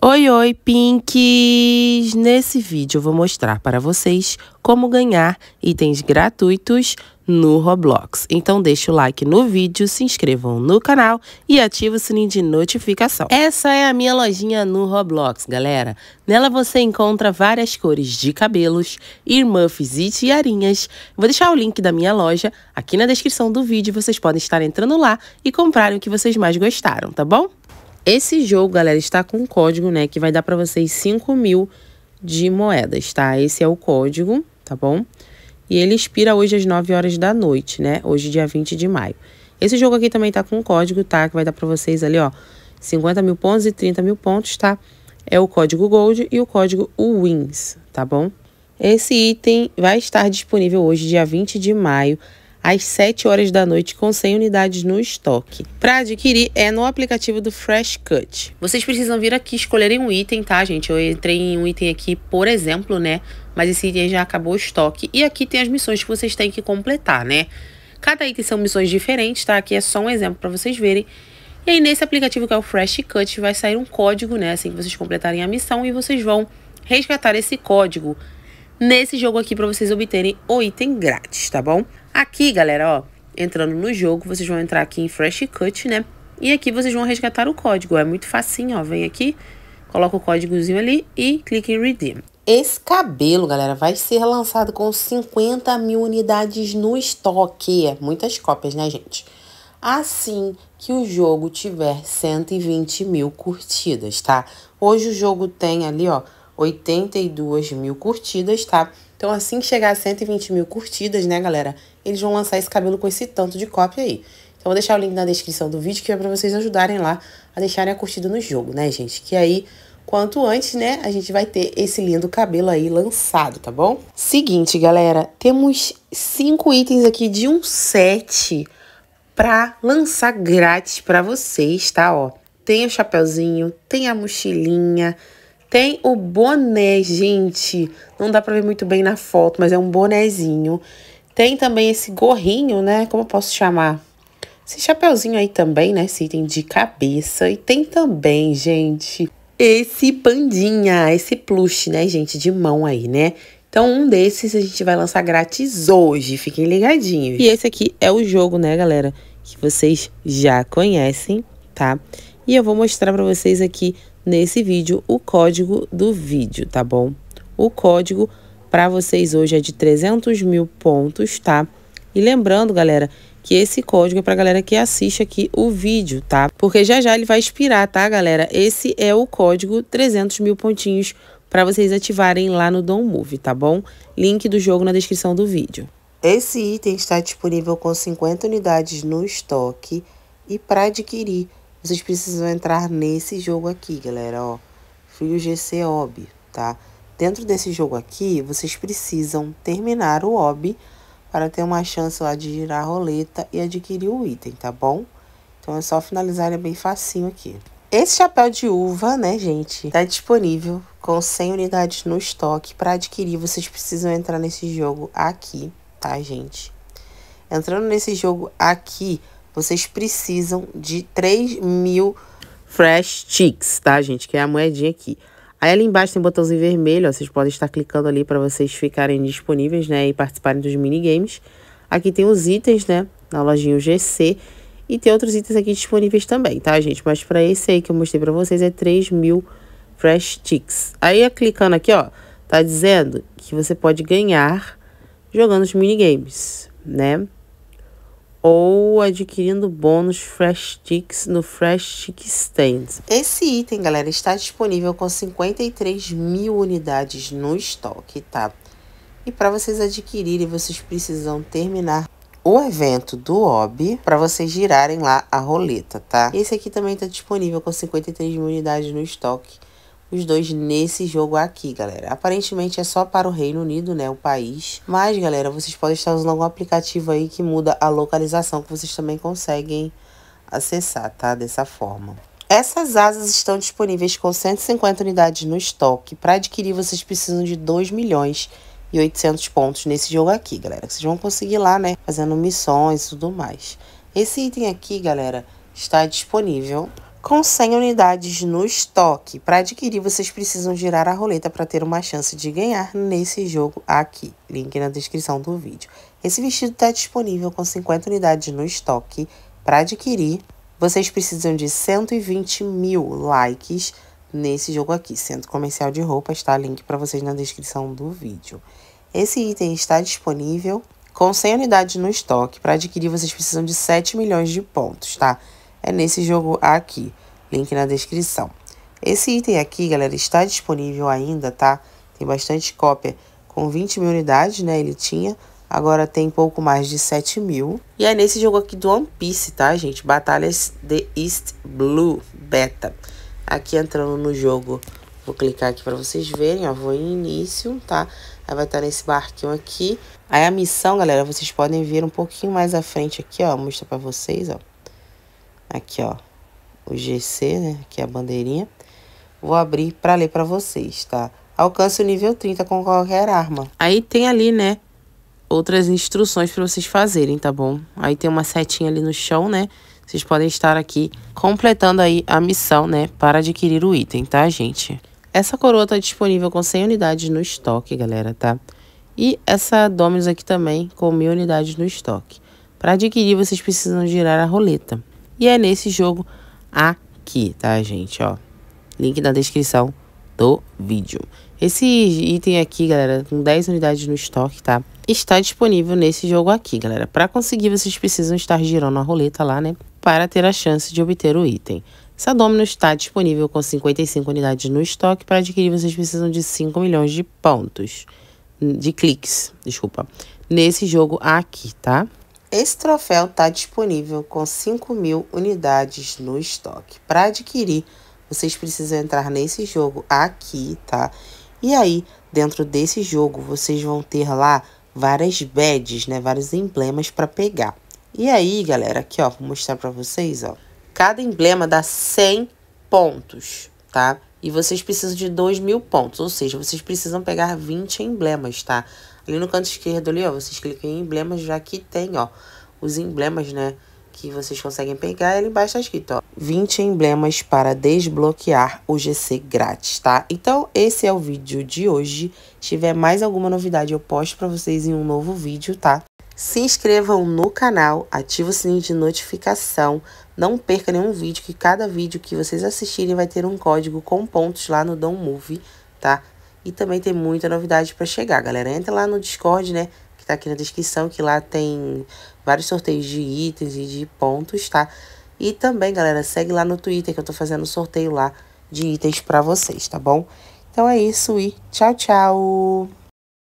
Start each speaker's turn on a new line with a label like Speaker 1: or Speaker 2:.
Speaker 1: Oi, oi, Pinks! Nesse vídeo eu vou mostrar para vocês como ganhar itens gratuitos no Roblox. Então deixa o like no vídeo, se inscrevam no canal e ativa o sininho de notificação. Essa é a minha lojinha no Roblox, galera. Nela você encontra várias cores de cabelos, irmãs e tiarinhas. Vou deixar o link da minha loja aqui na descrição do vídeo, vocês podem estar entrando lá e comprarem o que vocês mais gostaram, tá bom? Esse jogo, galera, está com um código, né, que vai dar para vocês 5 mil de moedas, tá? Esse é o código, tá bom? E ele expira hoje às 9 horas da noite, né? Hoje, dia 20 de maio. Esse jogo aqui também tá com um código, tá? Que vai dar para vocês ali, ó, 50 mil pontos e 30 mil pontos, tá? É o código GOLD e o código WINS, tá bom? Esse item vai estar disponível hoje, dia 20 de maio, às 7 horas da noite com 100 unidades no estoque. Para adquirir é no aplicativo do Fresh Cut. Vocês precisam vir aqui escolherem um item, tá, gente? Eu entrei em um item aqui, por exemplo, né? Mas esse item já acabou o estoque e aqui tem as missões que vocês têm que completar, né? Cada item são missões diferentes, tá? Aqui é só um exemplo para vocês verem. E aí nesse aplicativo que é o Fresh Cut vai sair um código, né? Assim que vocês completarem a missão e vocês vão resgatar esse código nesse jogo aqui para vocês obterem o item grátis, tá bom? Aqui, galera, ó, entrando no jogo, vocês vão entrar aqui em Fresh Cut, né? E aqui vocês vão resgatar o código, é muito facinho, ó, vem aqui, coloca o códigozinho ali e clica em Redeem. Esse cabelo, galera, vai ser lançado com 50 mil unidades no estoque. É muitas cópias, né, gente? Assim que o jogo tiver 120 mil curtidas, tá? Hoje o jogo tem ali, ó, 82 mil curtidas, tá? Então, assim que chegar a 120 mil curtidas, né, galera? Eles vão lançar esse cabelo com esse tanto de cópia aí. Então, vou deixar o link na descrição do vídeo, que é pra vocês ajudarem lá a deixarem a curtida no jogo, né, gente? Que aí quanto antes, né, a gente vai ter esse lindo cabelo aí lançado, tá bom? Seguinte, galera, temos cinco itens aqui de um set pra lançar grátis pra vocês, tá, ó. Tem o chapéuzinho, tem a mochilinha, tem o boné, gente. Não dá pra ver muito bem na foto, mas é um bonezinho. Tem também esse gorrinho, né? Como eu posso chamar? Esse chapeuzinho aí também, né? Esse item de cabeça. E tem também, gente, esse pandinha, esse plush, né, gente? De mão aí, né? Então, um desses a gente vai lançar grátis hoje. Fiquem ligadinhos. E esse aqui é o jogo, né, galera? Que vocês já conhecem, tá? E eu vou mostrar pra vocês aqui nesse vídeo o código do vídeo, tá bom? O código para vocês hoje é de 300 mil pontos, tá? E lembrando, galera, que esse código é para galera que assiste aqui o vídeo, tá? Porque já já ele vai expirar, tá, galera? Esse é o código 300 mil pontinhos para vocês ativarem lá no Dom Move, tá bom? Link do jogo na descrição do vídeo. Esse item está disponível com 50 unidades no estoque e para adquirir vocês precisam entrar nesse jogo aqui, galera, ó. Frio GC OB, tá? Dentro desse jogo aqui, vocês precisam terminar o OB para ter uma chance lá de girar a roleta e adquirir o item, tá bom? Então é só finalizar, é bem facinho aqui. Esse chapéu de uva, né, gente, tá disponível com 100 unidades no estoque. Para adquirir, vocês precisam entrar nesse jogo aqui, tá, gente? Entrando nesse jogo aqui, vocês precisam de 3 mil Fresh Chicks, tá, gente? Que é a moedinha aqui. Aí ali embaixo tem um botãozinho vermelho, ó, vocês podem estar clicando ali para vocês ficarem disponíveis, né, e participarem dos minigames. Aqui tem os itens, né, na lojinha UGC, e tem outros itens aqui disponíveis também, tá, gente? Mas para esse aí que eu mostrei para vocês é 3 mil Fresh Chicks. Aí, é clicando aqui, ó, tá dizendo que você pode ganhar jogando os minigames, né? ou adquirindo bônus Fresh Ticks no Fresh Tick Stand. Esse item, galera, está disponível com 53 mil unidades no estoque, tá? E para vocês adquirirem, vocês precisam terminar o evento do OB para vocês girarem lá a roleta, tá? Esse aqui também está disponível com 53 mil unidades no estoque os dois nesse jogo aqui, galera. Aparentemente é só para o Reino Unido, né, o país. Mas, galera, vocês podem estar usando algum aplicativo aí que muda a localização, que vocês também conseguem acessar, tá, dessa forma. Essas asas estão disponíveis com 150 unidades no estoque. Para adquirir, vocês precisam de 2 milhões e 800 pontos nesse jogo aqui, galera. Vocês vão conseguir lá, né, fazendo missões e tudo mais. Esse item aqui, galera, está disponível com 100 unidades no estoque. Para adquirir, vocês precisam girar a roleta para ter uma chance de ganhar nesse jogo aqui. Link na descrição do vídeo. Esse vestido está disponível com 50 unidades no estoque. Para adquirir, vocês precisam de 120 mil likes nesse jogo aqui. Centro Comercial de Roupas, tá? Link para vocês na descrição do vídeo. Esse item está disponível com 100 unidades no estoque. Para adquirir, vocês precisam de 7 milhões de pontos, Tá? é nesse jogo aqui, link na descrição. Esse item aqui, galera, está disponível ainda, tá? Tem bastante cópia com 20 mil unidades, né? Ele tinha, agora tem pouco mais de 7 mil. E é nesse jogo aqui do One Piece, tá, gente? Batalhas The East Blue Beta. Aqui entrando no jogo, vou clicar aqui para vocês verem, ó, vou em início, tá? Aí vai estar nesse barquinho aqui. Aí a missão, galera, vocês podem ver um pouquinho mais à frente aqui, ó, mostra para vocês, ó aqui ó, o GC, né, que é a bandeirinha. Vou abrir para ler para vocês, tá? Alcance o nível 30 com qualquer arma. Aí tem ali, né, outras instruções para vocês fazerem, tá bom? Aí tem uma setinha ali no chão, né? Vocês podem estar aqui completando aí a missão, né, para adquirir o item, tá, gente? Essa coroa tá disponível com 100 unidades no estoque, galera, tá? E essa Dominus aqui também com 1000 unidades no estoque. Para adquirir, vocês precisam girar a roleta. E é nesse jogo aqui, tá, gente? Ó, link na descrição do vídeo. Esse item aqui, galera, com 10 unidades no estoque, tá? Está disponível nesse jogo aqui, galera. Para conseguir, vocês precisam estar girando a roleta lá, né? Para ter a chance de obter o item. Essa Domino está disponível com 55 unidades no estoque. Para adquirir, vocês precisam de 5 milhões de pontos. De cliques, desculpa. Nesse jogo aqui, tá? Esse troféu está disponível com 5 mil unidades no estoque. Para adquirir, vocês precisam entrar nesse jogo aqui, tá? E aí, dentro desse jogo, vocês vão ter lá várias badges, né? Vários emblemas para pegar. E aí, galera, aqui, ó, vou mostrar para vocês, ó. Cada emblema dá 100 pontos, tá? E vocês precisam de 2 mil pontos, ou seja, vocês precisam pegar 20 emblemas, tá? Ali no canto esquerdo ali, ó, vocês clicam em emblemas, já que tem, ó, os emblemas, né, que vocês conseguem pegar. E ali embaixo tá escrito, ó, 20 emblemas para desbloquear o GC grátis, tá? Então, esse é o vídeo de hoje. Se tiver mais alguma novidade, eu posto pra vocês em um novo vídeo, tá? Se inscrevam no canal, ative o sininho de notificação, não perca nenhum vídeo, que cada vídeo que vocês assistirem vai ter um código com pontos lá no Dom Move, tá? E também tem muita novidade para chegar, galera. Entra lá no Discord, né? Que tá aqui na descrição, que lá tem vários sorteios de itens e de pontos, tá? E também, galera, segue lá no Twitter que eu tô fazendo sorteio lá de itens para vocês, tá bom? Então é isso e tchau, tchau!